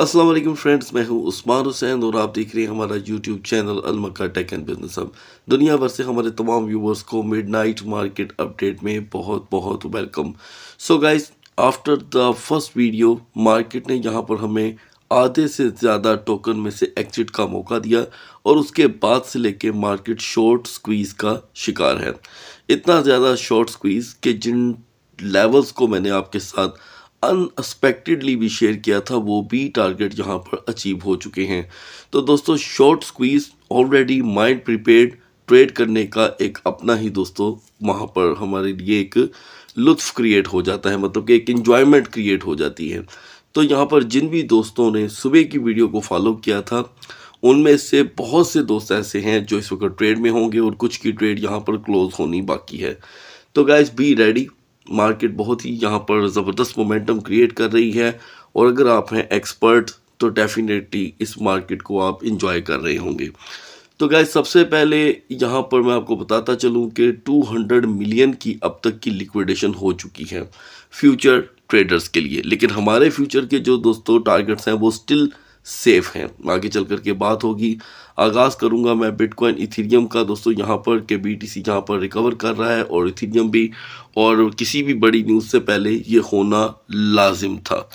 अस्सलाम वालेकुम फ्रेंड्स मैं हूं उस्मान हुसैन और आप देख रहे हैं हमारा YouTube channel Almakka tech and business अब दुनिया भर से हमारे तमाम व्यूवर्स को मिडनाइट मार्केट अपडेट में बहुत बहुत welcome so guys after the first video market ने यहाँ पर हमें आधे से ज़्यादा टोकन में से एक्सिट का मौका दिया और उसके बाद से लेके मार्केट शॉर्ट स्क्वीज़ का शिकार है इतना ज़्यादा शॉर्ट स्क्वीज़ के जिन लेवल्स को मैंने आपके साथ अनएक्सपेक्टेडली भी शेयर किया था वो भी टारगेट यहाँ पर अचीव हो चुके हैं तो दोस्तों short squeeze already mind prepaid trade करने का एक अपना ही दोस्तों वहाँ पर हमारे लिए एक लुत्फ क्रिएट हो जाता है मतलब कि एक इन्जॉयमेंट क्रिएट हो जाती है तो यहाँ पर जिन भी दोस्तों ने सुबह की वीडियो को फॉलो किया था उनमें से बहुत से दोस्त ऐसे हैं जो इस वक्त ट्रेड में होंगे और कुछ की ट्रेड यहाँ पर क्लोज होनी बाकी है तो गाइज बी रेडी मार्केट बहुत ही यहाँ पर ज़बरदस्त मोमेंटम क्रिएट कर रही है और अगर आप हैं एक्सपर्ट तो डेफिनेटली इस मार्केट को आप इंजॉय कर रहे होंगे तो गाय सबसे पहले यहाँ पर मैं आपको बताता चलूँ कि 200 मिलियन की अब तक की लिक्विडेशन हो चुकी है फ्यूचर ट्रेडर्स के लिए लेकिन हमारे फ्यूचर के जो दोस्तों टारगेट्स हैं वो स्टिल सेफ़ हैं आगे चल कर के बात होगी आगाज़ करूंगा मैं बिटकॉइन इथीरियम का दोस्तों यहाँ पर के बी टी सी यहाँ पर रिकवर कर रहा है और इथीरियम भी और किसी भी बड़ी न्यूज़ से पहले ये होना लाजिम था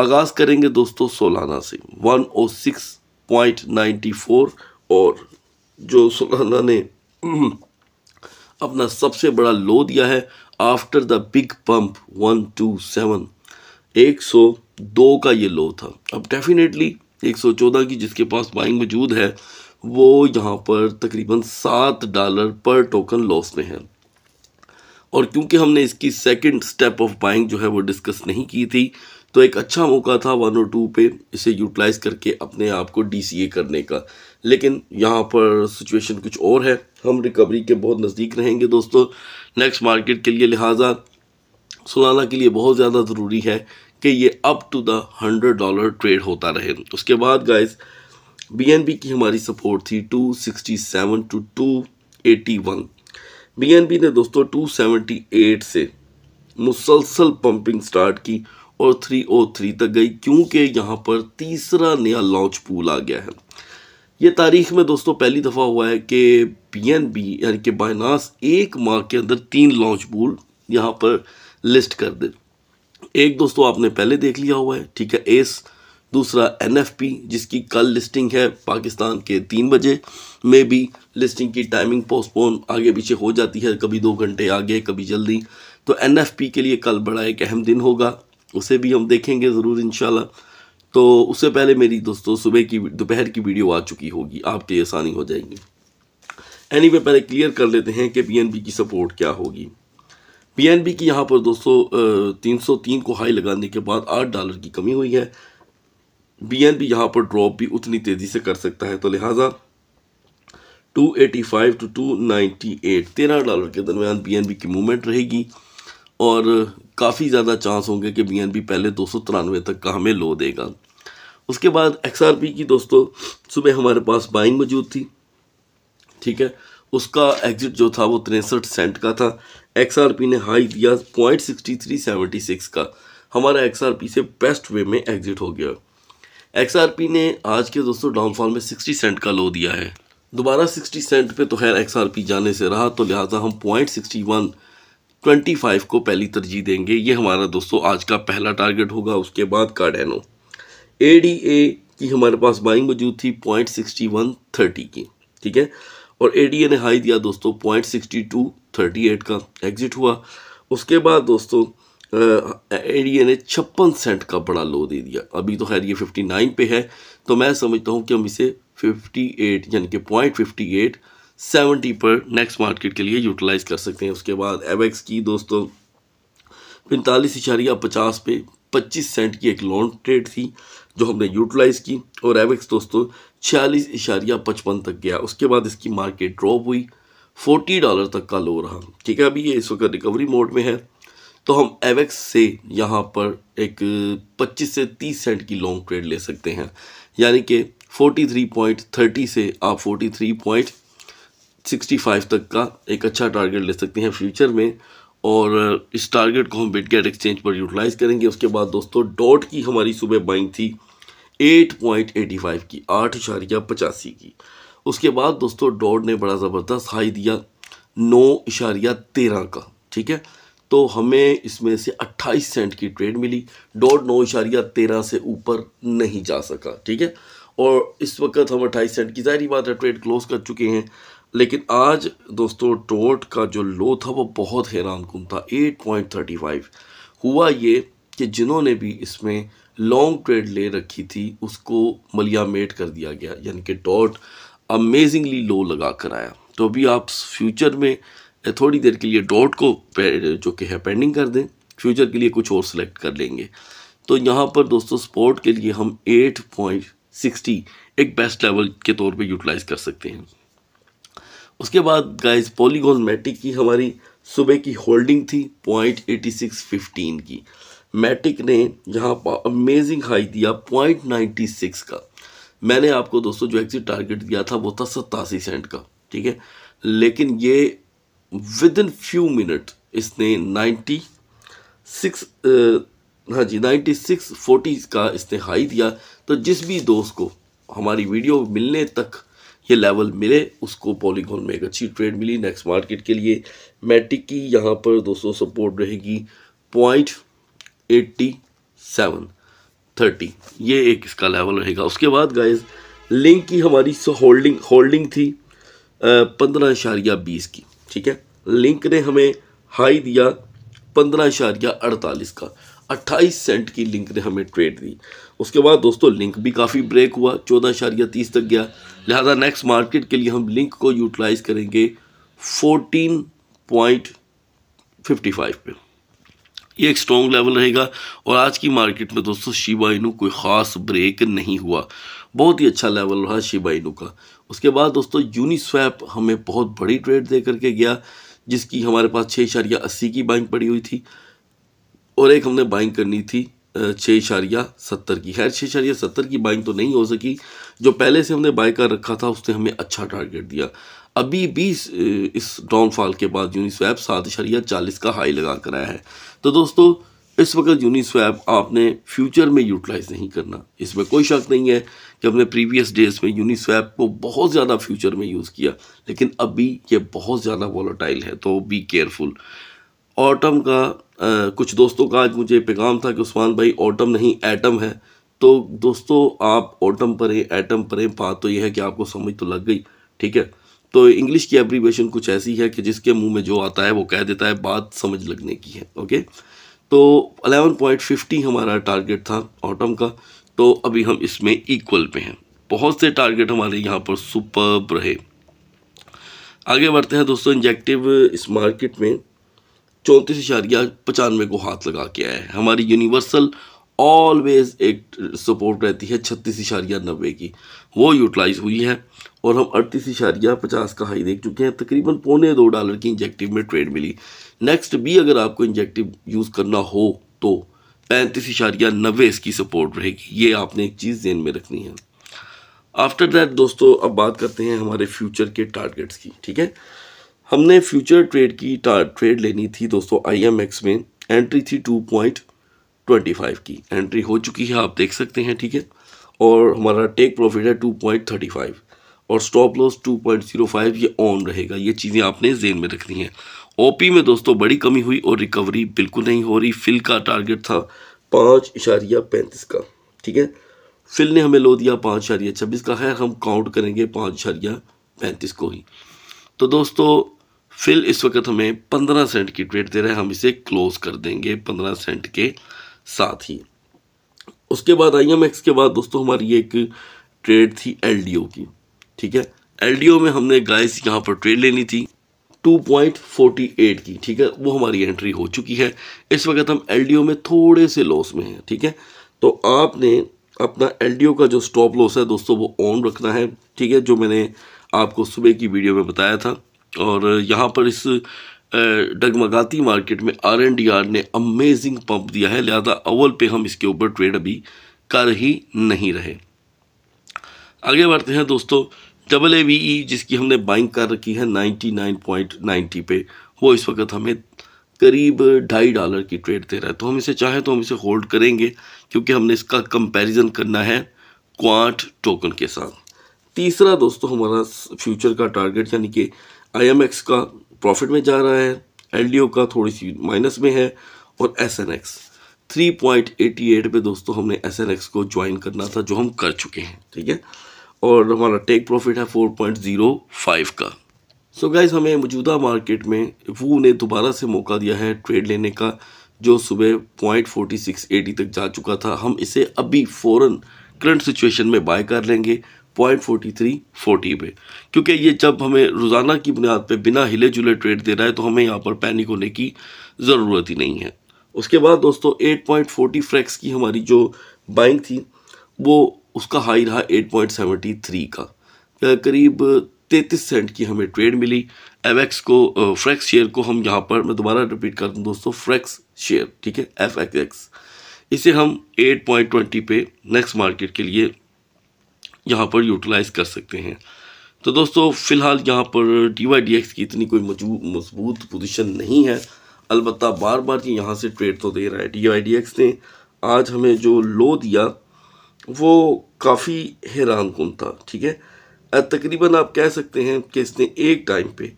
आगाज़ करेंगे दोस्तों सोलाना से one O six point ninety four और जो सोलाना ने अपना सबसे बड़ा लो दिया है after the big pump one two seven एक सौ दो का ये लो था अब डेफिनेटली 114 की जिसके पास बाइंग मौजूद है वो यहाँ पर तकरीबन सात डॉलर पर टोकन लॉस में है और क्योंकि हमने इसकी सेकंड स्टेप ऑफ बाइंग जो है वो डिस्कस नहीं की थी तो एक अच्छा मौका था वन और टू पे इसे यूटिलाइज करके अपने आप को डी करने का लेकिन यहाँ पर सिचुएशन कुछ और है हम रिकवरी के बहुत नज़दीक रहेंगे दोस्तों नेक्स्ट मार्केट के लिए लिहाजा सुलाना के लिए बहुत ज़्यादा ज़रूरी है कि ये up to the hundred dollar trade होता रहे उसके बाद गाइस बीएनबी की हमारी सपोर्ट थी 267 टू 281 बीएनबी ने दोस्तों 278 से मुसलसल पंपिंग स्टार्ट की और 303 तक गई क्योंकि यहाँ पर तीसरा नया लॉन्च पूल आ गया है ये तारीख में दोस्तों पहली दफ़ा हुआ है कि बी एन बी यानी कि बाइनास एक माह के अंदर तीन लॉन्च पूल यहाँ पर लिस्ट कर दे एक दोस्तों तो आपने पहले देख लिया हुआ है ठीक है एस दूसरा एनएफपी जिसकी कल लिस्टिंग है पाकिस्तान के तीन बजे में भी लिस्टिंग की टाइमिंग पोस्टपोन आगे पीछे हो जाती है कभी दो घंटे आगे कभी जल्दी तो एनएफपी के लिए कल बड़ा एक अहम दिन होगा उसे भी हम देखेंगे ज़रूर इन तो उससे पहले मेरी दोस्तों सुबह की दोपहर की वीडियो आ चुकी होगी आपके आसानी हो जाएगी एनी anyway, पहले क्लियर कर लेते हैं कि पी की सपोर्ट क्या होगी पीएनबी की यहाँ पर दोस्तों तीन सौ तीन को हाई लगाने के बाद आठ डॉलर की कमी हुई है बीएनबी यहाँ पर ड्रॉप भी उतनी तेज़ी से कर सकता है तो लिहाजा 285 टू 298 तेरह डॉलर के दरमियान बीएनबी की मूवमेंट रहेगी और काफ़ी ज़्यादा चांस होंगे कि बीएनबी पहले दो सौ तिरानवे तक का हमें लो देगा उसके बाद एक्स की दोस्तों सुबह हमारे पास बाइंग मौजूद थी ठीक है उसका एग्जिट जो था वो तिरसठ सेंट का था एक्सआरपी ने हाई दिया point sixty three seventy six का हमारा एक्सआरपी से बेस्ट वे में एग्जिट हो गया एक्सआरपी ने आज के दोस्तों डाउनफॉल में सिक्सटी सेंट का लो दिया है दोबारा सिक्सटी सेंट पे तो खैर एक्सआरपी जाने से रहा तो लिहाजा हम point sixty one twenty five को पहली तरजीह देंगे ये हमारा दोस्तों आज का पहला टारगेट होगा उसके बाद कार्डेनो ए डी ए की हमारे पास बाइंग मौजूद थी पॉइंट सिक्सटी वन थर्टी की ठीक है और ए डी ने हाई दिया दोस्तों point sixty two thirty eight का एग्जिट हुआ उसके बाद दोस्तों ए डी ने छप्पन सेंट का बड़ा लो दे दिया अभी तो खैर ये फिफ्टी नाइन पे है तो मैं समझता हूँ कि हम इसे फिफ्टी एट यानी कि पॉइंट फिफ्टी एट सेवेंटी पर नेक्स्ट मार्केट के लिए यूटिलाइज कर सकते हैं उसके बाद एवेक्स की दोस्तों पैंतालीस इशारिया पचास पे पच्चीस सेंट की एक लॉन्ग ट्रेड थी जो हमने यूटिलाइज़ की और एवेक्स दोस्तों छियालीस इशारिया पचपन तक गया उसके बाद इसकी मार्केट ड्रॉप हुई फोर्टी डॉलर तक का लो रहा ठीक है अभी ये इस वक्त रिकवरी मोड में है तो हम एवेक्स से यहाँ पर एक पच्चीस से तीस सेंट की लॉन्ग ट्रेड ले सकते हैं यानी कि फोर्टी थ्री पॉइंट थर्टी से आप forty three point sixty five तक का एक अच्छा टारगेट ले सकते हैं फ्यूचर में और इस टारगेट को हम बिटगेट एक्सचेंज पर यूटिलाइज़ करेंगे उसके बाद दोस्तों डॉट की हमारी सुबह बाइंग थी एट पॉइंट एटी फाइव की आठ इशारिया पचासी की उसके बाद दोस्तों डॉट ने बड़ा ज़बरदस्त हाई दिया नौ इशारिया तेरह का ठीक है तो हमें इसमें से 28 सेंट की ट्रेड मिली डॉट नौ इशारिया तेरह से ऊपर नहीं जा सका ठीक है और इस वक्त हम 28 सेंट की जाहरी बात है ट्रेड क्लोज कर चुके हैं लेकिन आज दोस्तों टोट का जो लो था वो बहुत हैरान कुन था 8.35 हुआ ये कि जिन्होंने भी इसमें लॉन्ग ट्रेड ले रखी थी उसको मलियामेट कर दिया गया यानी कि डॉट अमेजिंगली लो लगा कर आया तो अभी आप फ्यूचर में थोड़ी देर के लिए डॉट को जो कि है पेंडिंग कर दें फ्यूचर के लिए कुछ और सेलेक्ट कर लेंगे तो यहाँ पर दोस्तों स्पोर्ट के लिए हम एट पॉइंट सिक्सटी एक बेस्ट लेवल के तौर पे यूटिलाइज कर सकते हैं उसके बाद गाइस मैटिक की हमारी सुबह की होल्डिंग थी पॉइंट एटी सिक्स फिफ्टीन की मैटिक ने यहाँ पर अमेजिंग हाई दिया पॉइंट नाइन्टी सिक्स का मैंने आपको दोस्तों जो एक्सिट टारगेट दिया था वो था सत्तासी सेंट का ठीक है लेकिन ये विद इन फ्यू मिनट इसने नाइन्टी सिक्स हाँ जी नाइन्टी सिक्स फोर्टी का इसने हाई दिया तो जिस भी दोस्त को हमारी वीडियो मिलने तक ये लेवल मिले उसको पॉलीगोन में एक अच्छी ट्रेड मिली नेक्स्ट मार्केट के लिए मैटिक की यहाँ पर दोस्तों सपोर्ट रहेगी पॉइंट एट्टी सेवन थर्टी ये एक इसका लेवल रहेगा उसके बाद गाइस लिंक की हमारी सो होल्डिंग होल्डिंग थी पंद्रह इशारिया बीस की ठीक है लिंक ने हमें हाई दिया पंद्रह इशारिया अड़तालीस का अट्ठाईस सेंट की लिंक ने हमें ट्रेड दी उसके बाद दोस्तों लिंक भी काफ़ी ब्रेक हुआ चौदह इशारिया तीस तक गया लिहाजा नेक्स्ट मार्केट के लिए हम लिंक को यूटिलाइज़ करेंगे फोर्टीन पॉइंट फिफ्टी फाइव पर ये एक स्ट्रॉन्ग लेवल रहेगा और आज की मार्केट में दोस्तों शिबाइनू कोई ख़ास ब्रेक नहीं हुआ बहुत ही अच्छा लेवल रहा शिबाइनू का उसके बाद दोस्तों यूनिस्वैप हमें बहुत बड़ी ट्रेड दे करके गया जिसकी हमारे पास छः इशारिया अस्सी की बाइंग पड़ी हुई थी और एक हमने बाइंग करनी थी छः इशारिया सत्तर की खैर छः इशारिया सत्तर की बाइंग तो नहीं हो सकी जो पहले से हमने बाय कर रखा था उसने हमें अच्छा टारगेट दिया अभी भी इस डाउनफॉल के बाद यूनिस्वैप सात इशारिया चालीस का हाई लगा कर आया है तो दोस्तों इस वक्त यूनिस्वैप आपने फ्यूचर में यूटिलाइज नहीं करना इसमें कोई शक नहीं है कि हमने प्रीवियस डेज में यूनिस्वैप को बहुत ज़्यादा फ्यूचर में यूज़ किया लेकिन अभी ये बहुत ज़्यादा वॉलोटाइल है तो बी केयरफुल ऑटम का आ, कुछ दोस्तों का आज मुझे पैगाम था कि उस्मान भाई ऑटम नहीं एटम है तो दोस्तों आप ऑटम पर एटम पर बात तो यह है कि आपको समझ तो लग गई ठीक है तो इंग्लिश की एब्रीवेशन कुछ ऐसी है कि जिसके मुंह में जो आता है वो कह देता है बात समझ लगने की है ओके तो अलेवन पॉइंट फिफ्टी हमारा टारगेट था ऑटम का तो अभी हम इसमें इक्वल पे हैं बहुत से टारगेट हमारे यहाँ पर सुपर रहे आगे बढ़ते हैं दोस्तों इंजेक्टिव इस मार्केट में चौंतीस इशारिया पचानवे को हाथ लगा के आया है हमारी यूनिवर्सल ऑलवेज एक सपोर्ट रहती है छत्तीस इशारिया नब्बे की वो यूटिलाइज हुई है और हम अड़तीस इशारिया पचास का हाई देख चुके हैं तकरीबन पौने दो डॉलर की इंजेक्टिव में ट्रेड मिली नेक्स्ट भी अगर आपको इंजेक्टिव यूज़ करना हो तो पैंतीस इशारिया नब्बे इसकी सपोर्ट रहेगी ये आपने एक चीज़ जेन में रखनी है आफ्टर दैट दोस्तों अब बात करते हैं हमारे फ्यूचर के टारगेट्स की ठीक है हमने फ्यूचर ट्रेड की ट्रेड लेनी थी दोस्तों आई में एंट्री थी टू पॉइंट ट्वेंटी फाइव की एंट्री हो चुकी है आप देख सकते हैं ठीक है और हमारा टेक प्रॉफिट है टू पॉइंट थर्टी फाइव और स्टॉप लॉस 2.05 ये ऑन रहेगा ये चीज़ें आपने जेन में रखनी है ओपी में दोस्तों बड़ी कमी हुई और रिकवरी बिल्कुल नहीं हो रही फिल का टारगेट था पाँच इशारिया पैंतीस का ठीक है फिल ने हमें लो दिया पाँच इशारिया छब्बीस का है हम काउंट करेंगे पाँच इशारिया पैंतीस को ही तो दोस्तों फिल इस वक्त हमें पंद्रह सेंट की ट्रेड दे रहे हैं हम इसे क्लोज कर देंगे पंद्रह सेंट के साथ ही उसके बाद आई के बाद दोस्तों हमारी एक ट्रेड थी एल की ठीक है एलडीओ में हमने गाइस यहाँ पर ट्रेड लेनी थी 2.48 की ठीक है वो हमारी एंट्री हो चुकी है इस वक्त हम एलडीओ में थोड़े से लॉस में हैं ठीक है तो आपने अपना एलडीओ का जो स्टॉप लॉस है दोस्तों वो ऑन रखना है ठीक है जो मैंने आपको सुबह की वीडियो में बताया था और यहाँ पर इस डगमगाती मार्केट में आर एन डी आर ने अमेजिंग पंप दिया है लिहाजा अव्वल पे हम इसके ऊपर ट्रेड अभी कर ही नहीं रहे आगे बढ़ते हैं दोस्तों डबल ए वी ई जिसकी हमने बाइंग कर रखी है नाइन्टी नाइन पॉइंट नाइन्टी पे वो इस वक्त हमें करीब ढाई डॉलर की ट्रेड दे रहा है तो हम इसे चाहें तो हम इसे होल्ड करेंगे क्योंकि हमने इसका कंपैरिजन करना है क्वांट टोकन के साथ तीसरा दोस्तों हमारा फ्यूचर का टारगेट यानी कि आई का प्रॉफिट में जा रहा है एल का थोड़ी सी माइनस में है और एस 3.88 पे दोस्तों हमने एस को ज्वाइन करना था जो हम कर चुके हैं ठीक है और हमारा टेक प्रॉफिट है 4.05 का सो so गाइज हमें मौजूदा मार्केट में वो ने दोबारा से मौका दिया है ट्रेड लेने का जो सुबह पॉइंट फोर्टी सिक्स एटी तक जा चुका था हम इसे अभी फ़ौर करंट सिचुएशन में बाय कर लेंगे पॉइंट फोर्टी थ्री फोर्टी पे क्योंकि ये जब हमें रोज़ाना की बुनियाद पे बिना हिले जुले ट्रेड दे रहा है तो हमें यहाँ पर पैनिक होने की ज़रूरत ही नहीं है उसके बाद दोस्तों एट पॉइंट फोर्टी फ्रैक्स की हमारी जो बाइंग थी वो उसका हाई रहा 8.73 का तो करीब तैंतीस सेंट की हमें ट्रेड मिली एफ को फ्रैक्स शेयर को हम यहाँ पर मैं दोबारा रिपीट करता हूँ दोस्तों फ्रैक्स शेयर ठीक है एफ एक्स एक्स इसे हम 8.20 पे नेक्स्ट मार्केट के लिए यहाँ पर यूटिलाइज कर सकते हैं तो दोस्तों फ़िलहाल यहाँ पर डी वाई डी एक्स की इतनी कोई मजबूत पोजिशन नहीं है अलबत्त बार बार यहाँ से ट्रेड तो दे रहा है डी वाई डी एक्स ने आज हमें जो लो दिया वो काफ़ी हैरान कन था ठीक है तकरीबन आप कह सकते हैं कि इसने एक टाइम पे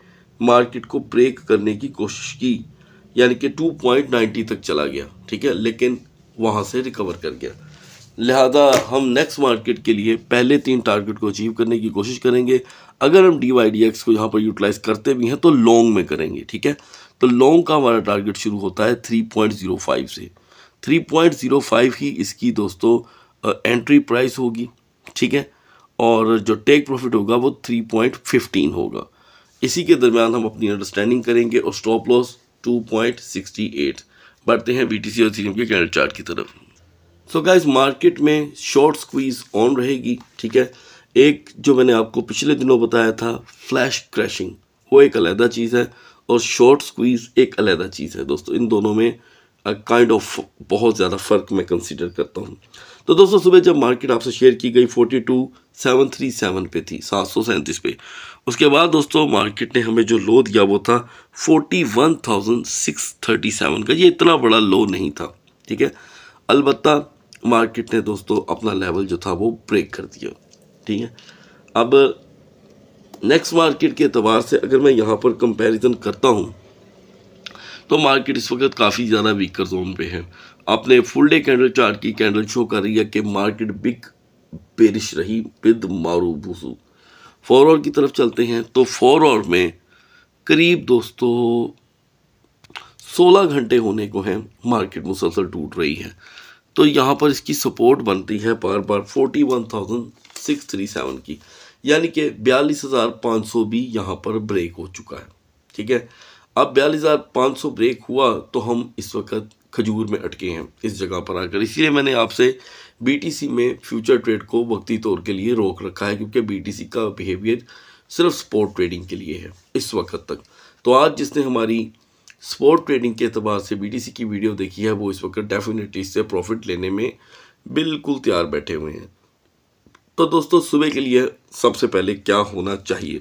मार्केट को ब्रेक करने की कोशिश की यानी कि 2.90 तक चला गया ठीक है लेकिन वहाँ से रिकवर कर गया लिहाजा हम नेक्स्ट मार्केट के लिए पहले तीन टारगेट को अचीव करने की कोशिश करेंगे अगर हम डी वाई डी एक्स को यहाँ पर यूटिलाइज करते भी हैं तो लॉन्ग में करेंगे ठीक है तो लॉन्ग का हमारा टारगेट शुरू होता है 3.05 से 3.05 ही इसकी दोस्तों एंट्री प्राइस होगी ठीक है और जो टेक प्रॉफिट होगा वो थ्री पॉइंट फिफ्टीन होगा इसी के दरमियान हम अपनी अंडरस्टैंडिंग करेंगे और stop loss two point sixty eight बढ़ते हैं बी और एम के कैंडल चार्ट की तरफ सो गाइस मार्केट में शॉर्ट स्क्वीज ऑन रहेगी ठीक है एक जो मैंने आपको पिछले दिनों बताया था फ्लैश क्रैशिंग वो एक अलहदा चीज़ है और शॉर्ट स्क्वीज एक अलहदा चीज़ है दोस्तों इन दोनों में काइंड ऑफ kind of बहुत ज़्यादा फ़र्क मैं कंसिडर करता हूँ तो दोस्तों सुबह जब मार्केट आपसे शेयर की गई forty two seven three seven पे थी सात सौ सैंतीस पे उसके बाद दोस्तों मार्केट ने हमें जो लो दिया वो था forty one thousand six thirty seven का ये इतना बड़ा लो नहीं था ठीक है अलबत् मार्केट ने दोस्तों अपना लेवल जो था वो ब्रेक कर दिया ठीक है अब नेक्स्ट मार्केट के अतबार से अगर मैं यहाँ पर कंपैरिजन करता हूँ तो मार्केट इस वक्त काफ़ी ज़्यादा वीकर जोन पे है आपने फुल डे कैंडल चार्ट की कैंडल शो कर रही है कि मार्केट बिग बेरिश रही बिद मारू भूसू फॉरवर्ड की तरफ चलते हैं तो फॉरवर्ड में करीब दोस्तों 16 घंटे होने को हैं मार्केट मुसलसल टूट रही है तो यहाँ पर इसकी सपोर्ट बनती है बार बार forty one thousand six three seven की यानी कि बयालीस हज़ार पाँच सौ भी यहाँ पर ब्रेक हो चुका है ठीक है अब बयालीस हज़ार पाँच सौ ब्रेक हुआ तो हम इस वक्त खजूर में अटके हैं इस जगह पर आकर इसलिए मैंने आपसे बीटीसी में फ्यूचर ट्रेड को वक्ती तौर के लिए रोक रखा है क्योंकि बीटीसी का बिहेवियर सिर्फ स्पोर्ट ट्रेडिंग के लिए है इस वक्त तक तो आज जिसने हमारी स्पोर्ट ट्रेडिंग के अतबार से बीटीसी की वीडियो देखी है वो इस वक्त डेफिनेटली इससे प्रॉफिट लेने में बिल्कुल तैयार बैठे हुए हैं तो दोस्तों सुबह के लिए सबसे पहले क्या होना चाहिए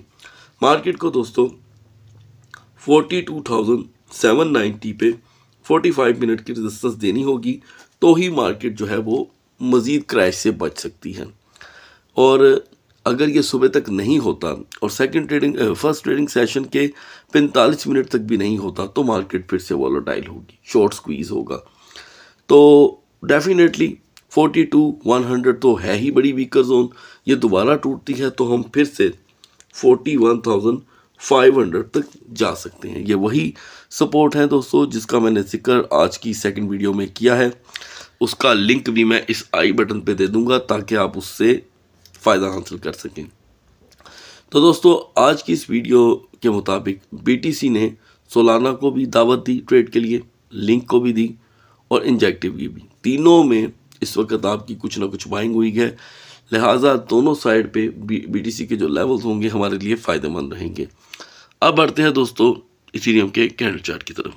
मार्केट को दोस्तों forty two thousand seven ninety पे 45 मिनट की रजिस्टेंस देनी होगी तो ही मार्केट जो है वो मज़ीद क्रैश से बच सकती है और अगर ये सुबह तक नहीं होता और second trading first trading session के 45 मिनट तक भी नहीं होता तो मार्केट फिर से वॉलोटाइल होगी शॉर्ट स्क्वीज़ होगा तो डेफिनेटली 42 100 तो है ही बड़ी वीकर जोन ये दोबारा टूटती है तो हम फिर से 41,000 500 तक जा सकते हैं ये वही सपोर्ट है दोस्तों जिसका मैंने जिक्र आज की सेकंड वीडियो में किया है उसका लिंक भी मैं इस आई बटन पे दे दूंगा ताकि आप उससे फ़ायदा हासिल कर सकें तो दोस्तों आज की इस वीडियो के मुताबिक बीटीसी ने सोलाना को भी दावत दी ट्रेड के लिए लिंक को भी दी और इंजेक्टिव की भी तीनों में इस वक्त आपकी कुछ ना कुछ बाइंग हुई है लिहाजा दोनों साइड पे बी सी के जो लेवल्स होंगे हमारे लिए फ़ायदेमंद रहेंगे अब बढ़ते हैं दोस्तों इथीरियम के कैंडल चार्ट की तरफ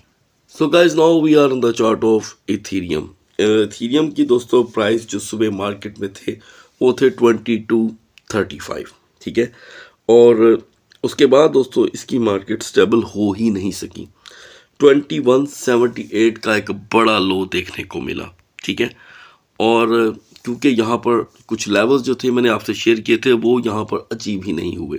so guys now we are on the chart of ethereum ethereum की दोस्तों प्राइस जो सुबह मार्केट में थे वो थे ट्वेंटी टू थर्टी फाइव ठीक है और उसके बाद दोस्तों इसकी मार्केट स्टेबल हो ही नहीं सकी ट्वेंटी वन सेवेंटी एट का एक बड़ा लो देखने को मिला ठीक है और क्योंकि यहाँ पर कुछ लेवल्स जो थे मैंने आपसे शेयर किए थे वो यहाँ पर अचीव ही नहीं हुए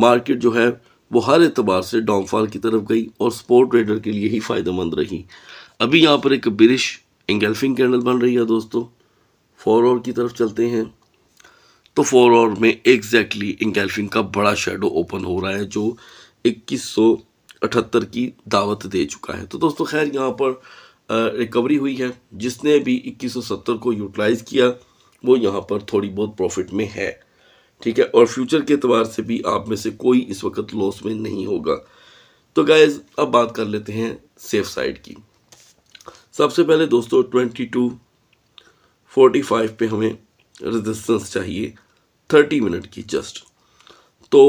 मार्केट जो है वो हर एतबार से डाउनफॉल की तरफ गई और स्पोर्ट ट्रेडर के लिए ही फ़ायदेमंद रही अभी यहाँ पर एक बिरिश एंगल्फिंग कैंडल बन रही है दोस्तों फोर और की तरफ चलते हैं तो फोर और में एग्जैक्टली exactly का बड़ा शेडो ओपन हो रहा है जो इक्कीस की दावत दे चुका है तो दोस्तों खैर यहाँ पर रिकवरी हुई है जिसने भी 2170 को यूटिलाइज़ किया वो यहाँ पर थोड़ी बहुत प्रॉफिट में है ठीक है और फ्यूचर के अतबार से भी आप में से कोई इस वक्त लॉस में नहीं होगा तो गाइज अब बात कर लेते हैं सेफ साइड की सबसे पहले दोस्तों ट्वेंटी टू फोर्टी फाइव पे हमें रेजिस्टेंस चाहिए थर्टी मिनट की जस्ट तो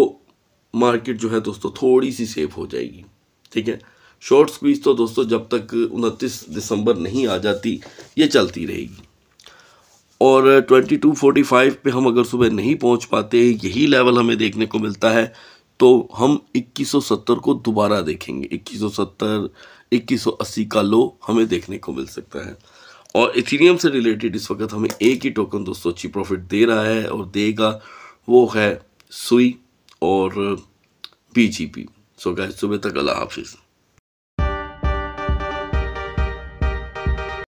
मार्केट जो है दोस्तों थोड़ी सी सेफ हो जाएगी ठीक है शॉर्ट स्क्वीज तो दोस्तों जब तक उनतीस दिसंबर नहीं आ जाती ये चलती रहेगी और 2245 पे हम अगर सुबह नहीं पहुंच पाते यही लेवल हमें देखने को मिलता है तो हम 2170 को दोबारा देखेंगे 2170 2180 का लो हमें देखने को मिल सकता है और इथीरियम से रिलेटेड इस वक्त हमें एक ही टोकन दोस्तों अच्छी प्रॉफिट दे रहा है और देगा वो है सुई और P G P so guys सुबह तक अल्लाह हाफिज़